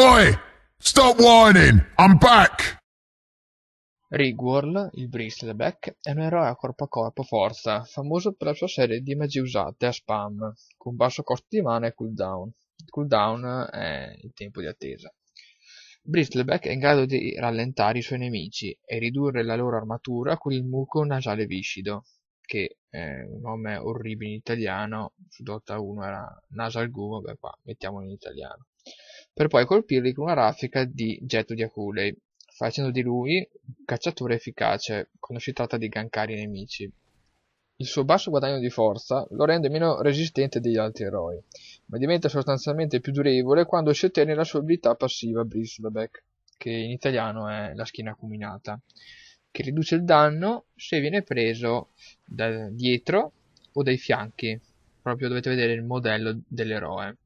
Oi! Stop whining! I'm back! Rigworl, il Bristleback, è un eroe a corpo a corpo forza, famoso per la sua serie di magie usate a spam, con basso costo di mana e cooldown. Il cooldown è il tempo di attesa. Bristleback è in grado di rallentare i suoi nemici e ridurre la loro armatura con il muco nasale viscido, che è un nome orribile in italiano, su Dota 1 era Nasal Goo, vabbè qua mettiamolo in italiano per poi colpirli con una raffica di getto di aculei, facendo di lui un cacciatore efficace quando si tratta di gankare i nemici. Il suo basso guadagno di forza lo rende meno resistente degli altri eroi, ma diventa sostanzialmente più durevole quando si ottiene la sua abilità passiva Bristleback, che in italiano è la schiena acuminata, che riduce il danno se viene preso da dietro o dai fianchi, proprio dovete vedere il modello dell'eroe.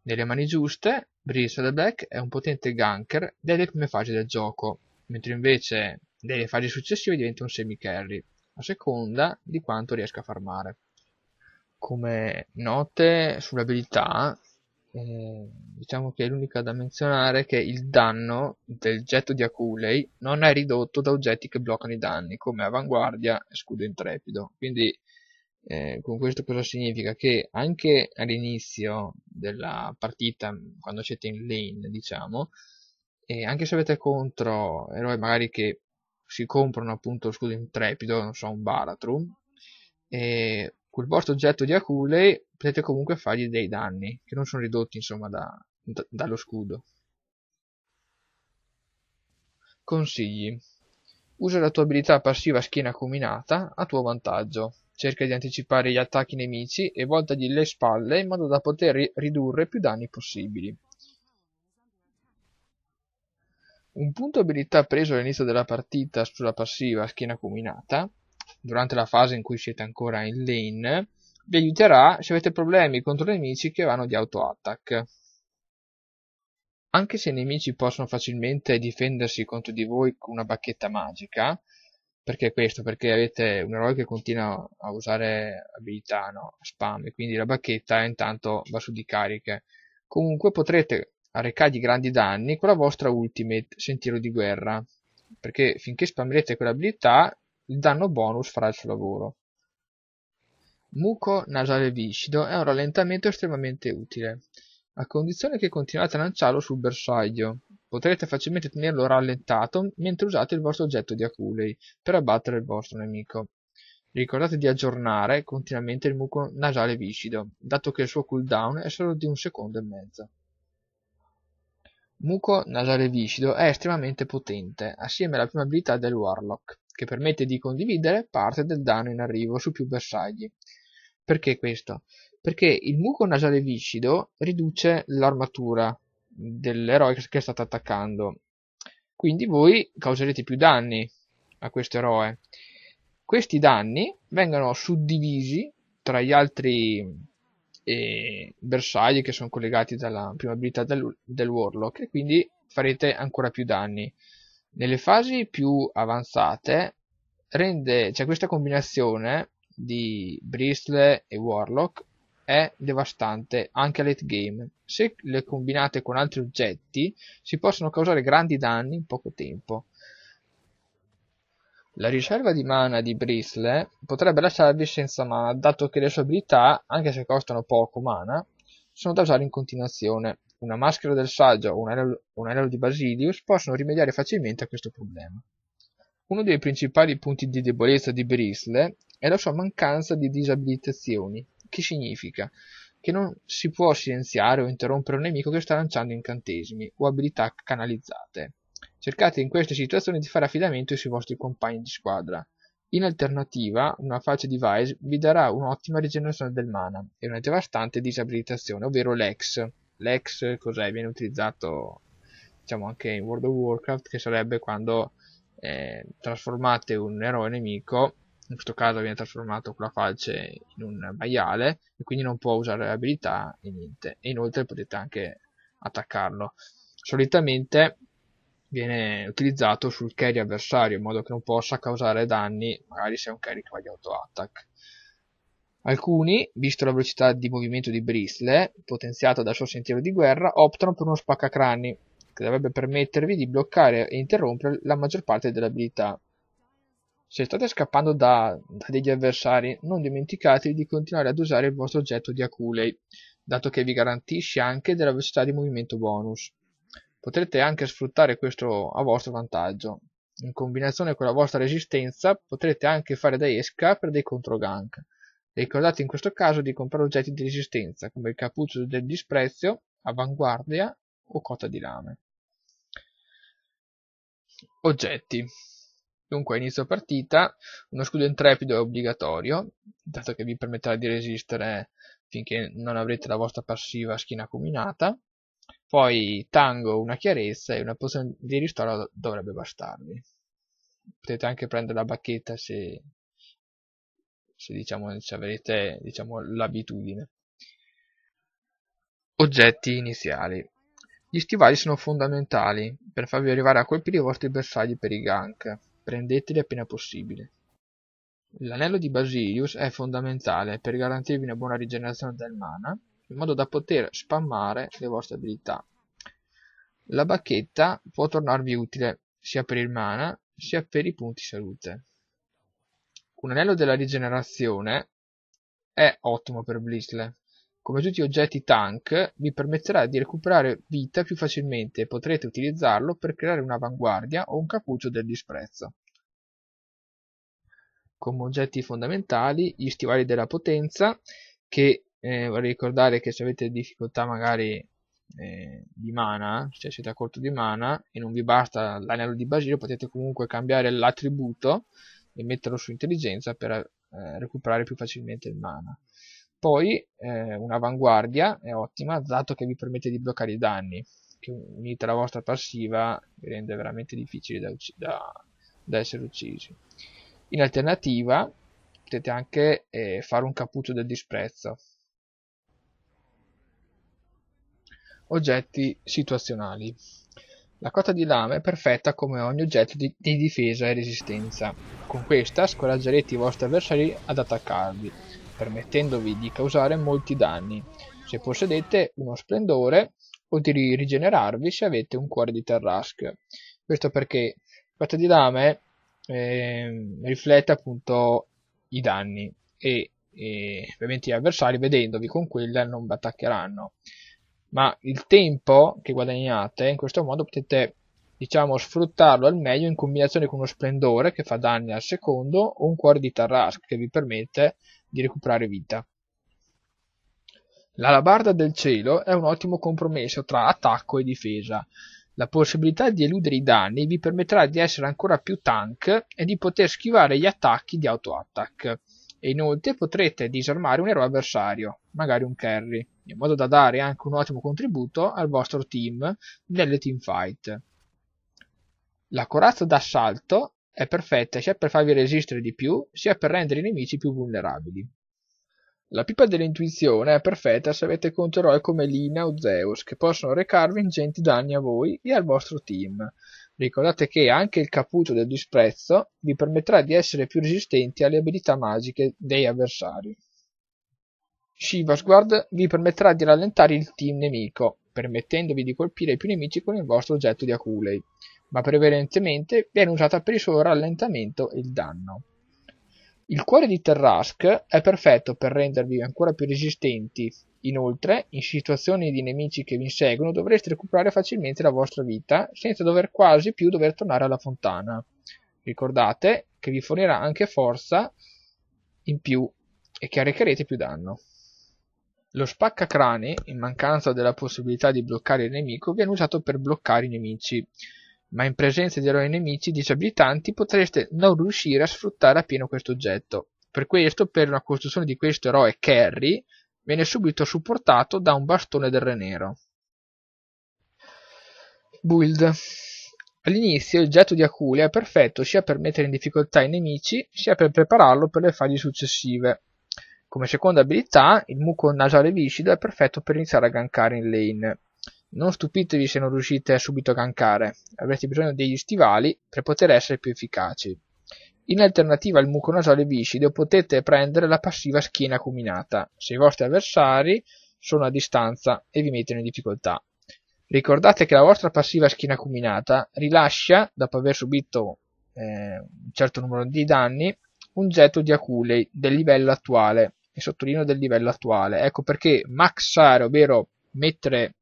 Nelle mani giuste Bruce the Black è un potente ganker delle prime fasi del gioco, mentre invece nelle fasi successive diventa un semi-carry, a seconda di quanto riesca a farmare. Come note sull'abilità, eh, diciamo che è l'unica da menzionare che il danno del getto di Aculei non è ridotto da oggetti che bloccano i danni, come avanguardia e scudo intrepido, quindi eh, con questo cosa significa? Che anche all'inizio della partita, quando siete in lane, diciamo, e eh, anche se avete contro eroi magari che si comprano appunto lo scudo intrepido, non so, un Baratrum, e col vostro oggetto di Acule potete comunque fargli dei danni, che non sono ridotti insomma da, da, dallo scudo. Consigli. Usa la tua abilità passiva schiena combinata a tuo vantaggio cerca di anticipare gli attacchi nemici e voltagli le spalle in modo da poter ridurre più danni possibili. Un punto abilità preso all'inizio della partita sulla passiva schiena combinata, durante la fase in cui siete ancora in lane, vi aiuterà se avete problemi contro nemici che vanno di auto-attack. Anche se i nemici possono facilmente difendersi contro di voi con una bacchetta magica, perché questo? Perché avete un eroe che continua a usare abilità, no? Spam, e quindi la bacchetta intanto va su di cariche. Comunque potrete arrecargli grandi danni con la vostra ultimate, sentiero di guerra. Perché finché spammerete quell'abilità, il danno bonus farà il suo lavoro. Muco nasale viscido è un rallentamento estremamente utile, a condizione che continuate a lanciarlo sul bersaglio. Potrete facilmente tenerlo rallentato mentre usate il vostro oggetto di aculei per abbattere il vostro nemico. Ricordate di aggiornare continuamente il muco nasale viscido, dato che il suo cooldown è solo di un secondo e mezzo. Muco nasale viscido è estremamente potente, assieme alla prima abilità del Warlock, che permette di condividere parte del danno in arrivo su più bersagli. Perché questo? Perché il muco nasale viscido riduce l'armatura dell'eroe che state attaccando. Quindi voi causerete più danni a questo eroe. Questi danni vengono suddivisi tra gli altri eh, bersagli che sono collegati dalla prima abilità del, del Warlock e quindi farete ancora più danni. Nelle fasi più avanzate rende, cioè questa combinazione di Bristle e Warlock è devastante anche late game. Se le combinate con altri oggetti si possono causare grandi danni in poco tempo. La riserva di mana di Bristle potrebbe lasciarvi senza mana, dato che le sue abilità, anche se costano poco mana, sono da usare in continuazione. Una maschera del saggio o un un anello di Basilius possono rimediare facilmente a questo problema. Uno dei principali punti di debolezza di Bristle è la sua mancanza di disabilitazioni, che significa che non si può silenziare o interrompere un nemico che sta lanciando incantesimi o abilità canalizzate. Cercate in queste situazioni di fare affidamento sui vostri compagni di squadra. In alternativa, una faccia device vi darà un'ottima rigenerazione del mana e una devastante disabilitazione, ovvero l'ex. L'ex cos'è? Viene utilizzato diciamo anche in World of Warcraft, che sarebbe quando eh, trasformate un eroe nemico in questo caso viene trasformato con la falce in un maiale e quindi non può usare abilità e niente e inoltre potete anche attaccarlo solitamente viene utilizzato sul carry avversario in modo che non possa causare danni magari se è un carry che va auto attack Alcuni, visto la velocità di movimento di Bristle, potenziata dal suo sentiero di guerra, optano per uno spaccacrani, che dovrebbe permettervi di bloccare e interrompere la maggior parte delle abilità. Se state scappando da, da, degli avversari, non dimenticate di continuare ad usare il vostro oggetto di aculei, dato che vi garantisce anche della velocità di movimento bonus. Potrete anche sfruttare questo a vostro vantaggio. In combinazione con la vostra resistenza, potrete anche fare da esca per dei controgunk. Ricordate in questo caso di comprare oggetti di resistenza, come il cappuccio del disprezzo, avanguardia o cota di lame. Oggetti Dunque inizio partita uno scudo intrepido è obbligatorio, dato che vi permetterà di resistere finché non avrete la vostra passiva schiena combinata. Poi tango, una chiarezza e una pozione di ristoro dovrebbe bastarvi. Potete anche prendere la bacchetta se, se, diciamo, se avrete diciamo, l'abitudine. Oggetti iniziali. Gli stivali sono fondamentali per farvi arrivare a colpire i vostri bersagli per i gank prendeteli appena possibile. L'anello di Basilius è fondamentale per garantirvi una buona rigenerazione del mana, in modo da poter spammare le vostre abilità. La bacchetta può tornarvi utile sia per il mana sia per i punti salute. Un anello della rigenerazione è ottimo per Blisle, come tutti gli oggetti tank, vi permetterà di recuperare vita più facilmente e potrete utilizzarlo per creare un'avanguardia o un cappuccio del disprezzo. Come oggetti fondamentali, gli stivali della potenza, che eh, vorrei ricordare che se avete difficoltà magari eh, di mana, cioè siete a corto di mana e non vi basta l'anello di Basilio, potete comunque cambiare l'attributo e metterlo su intelligenza per eh, recuperare più facilmente il mana. Poi eh, un'avanguardia è ottima, dato che vi permette di bloccare i danni, che unita alla vostra passiva vi rende veramente difficile da, da, da essere uccisi. In alternativa potete anche eh, fare un cappuccio del disprezzo. Oggetti situazionali. La cotta di lame è perfetta come ogni oggetto di, di difesa e resistenza. Con questa scoraggerete i vostri avversari ad attaccarvi permettendovi di causare molti danni, se possedete uno splendore o di rigenerarvi se avete un cuore di Tarrasque. Questo perché Quarta di dame eh, riflette appunto i danni e, e ovviamente gli avversari vedendovi con quella non vi attaccheranno. Ma il tempo che guadagnate in questo modo potete diciamo sfruttarlo al meglio in combinazione con uno splendore che fa danni al secondo o un cuore di Tarrasque che vi permette di recuperare vita. L'alabarda del cielo è un ottimo compromesso tra attacco e difesa. La possibilità di eludere i danni vi permetterà di essere ancora più tank e di poter schivare gli attacchi di auto-attack. E inoltre potrete disarmare un eroe avversario, magari un carry, in modo da dare anche un ottimo contributo al vostro team nelle teamfight. La corazza d'assalto è perfetta sia per farvi resistere di più, sia per rendere i nemici più vulnerabili. La pipa dell'intuizione è perfetta se avete contro eroi come Lina o Zeus, che possono recarvi ingenti danni a voi e al vostro team. Ricordate che anche il caputo del disprezzo vi permetterà di essere più resistenti alle abilità magiche dei avversari. Shiva Sguard vi permetterà di rallentare il team nemico, permettendovi di colpire più nemici con il vostro oggetto di aculei ma prevalentemente viene usata per il suo rallentamento e il danno. Il cuore di Terrask è perfetto per rendervi ancora più resistenti, inoltre in situazioni di nemici che vi inseguono dovreste recuperare facilmente la vostra vita senza dover quasi più dover tornare alla fontana. Ricordate che vi fornirà anche forza in più e che arrecherete più danno. Lo spaccacrani, in mancanza della possibilità di bloccare il nemico, viene usato per bloccare i nemici ma in presenza di eroi nemici disabilitanti potreste non riuscire a sfruttare appieno questo oggetto. Per questo, per la costruzione di questo eroe Kerry, viene subito supportato da un bastone del re nero. Build All'inizio il getto di Aculia è perfetto sia per mettere in difficoltà i nemici, sia per prepararlo per le fasi successive. Come seconda abilità, il muco nasale viscido è perfetto per iniziare a gankare in lane. Non stupitevi se non riuscite subito a gancare, avrete bisogno degli stivali per poter essere più efficaci. In alternativa al muconasole viscido potete prendere la passiva schiena acuminata, se i vostri avversari sono a distanza e vi mettono in difficoltà. Ricordate che la vostra passiva schiena acuminata rilascia, dopo aver subito eh, un certo numero di danni, un getto di aculei del livello attuale, e sottolineo del livello attuale. Ecco perché maxare, ovvero mettere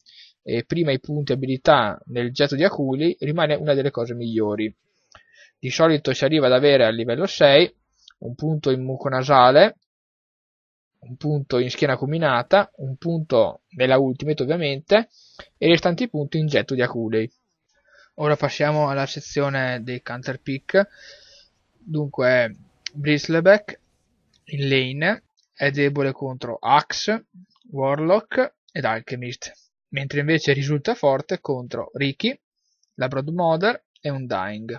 eh, prima i punti abilità nel getto di Aculi rimane una delle cose migliori. Di solito si arriva ad avere al livello 6 un punto in nasale, un punto in schiena combinata, un punto nella ultimate ovviamente e i restanti punti in getto di Aculei. Ora passiamo alla sezione dei counter pick. Dunque, Bristleback in lane è debole contro Axe, Warlock ed Alchemist mentre invece risulta forte contro Ricky, la Broadmother e Undying.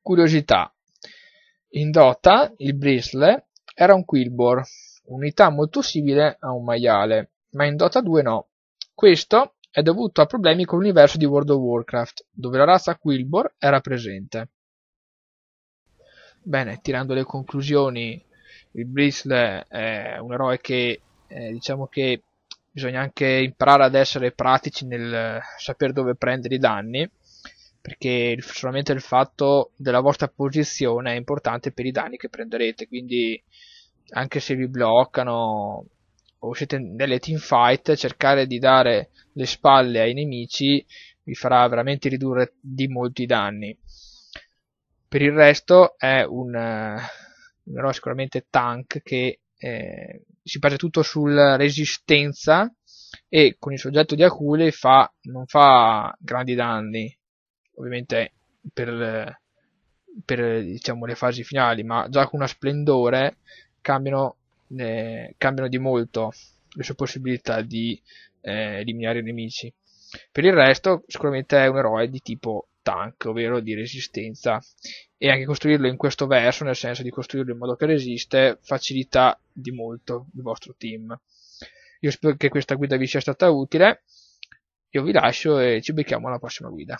Curiosità. In Dota il Bristle era un Quillbore, unità molto simile a un maiale, ma in Dota 2 no. Questo è dovuto a problemi con l'universo di World of Warcraft, dove la razza Quillbore era presente. Bene, tirando le conclusioni, il Bristle è un eroe che eh, diciamo che bisogna anche imparare ad essere pratici nel eh, sapere dove prendere i danni perché solamente il fatto della vostra posizione è importante per i danni che prenderete quindi anche se vi bloccano o siete nelle team fight cercare di dare le spalle ai nemici vi farà veramente ridurre di molti danni per il resto è un, un eh, sicuramente tank che eh, si parte tutto sulla resistenza e con il soggetto di Acule fa, non fa grandi danni, ovviamente per, per diciamo, le fasi finali, ma già con una splendore cambiano, eh, cambiano di molto le sue possibilità di eh, eliminare i nemici. Per il resto sicuramente è un eroe di tipo tank, ovvero di resistenza, e anche costruirlo in questo verso, nel senso di costruirlo in modo che resiste, facilita di molto il vostro team. Io spero che questa guida vi sia stata utile, io vi lascio e ci becchiamo alla prossima guida.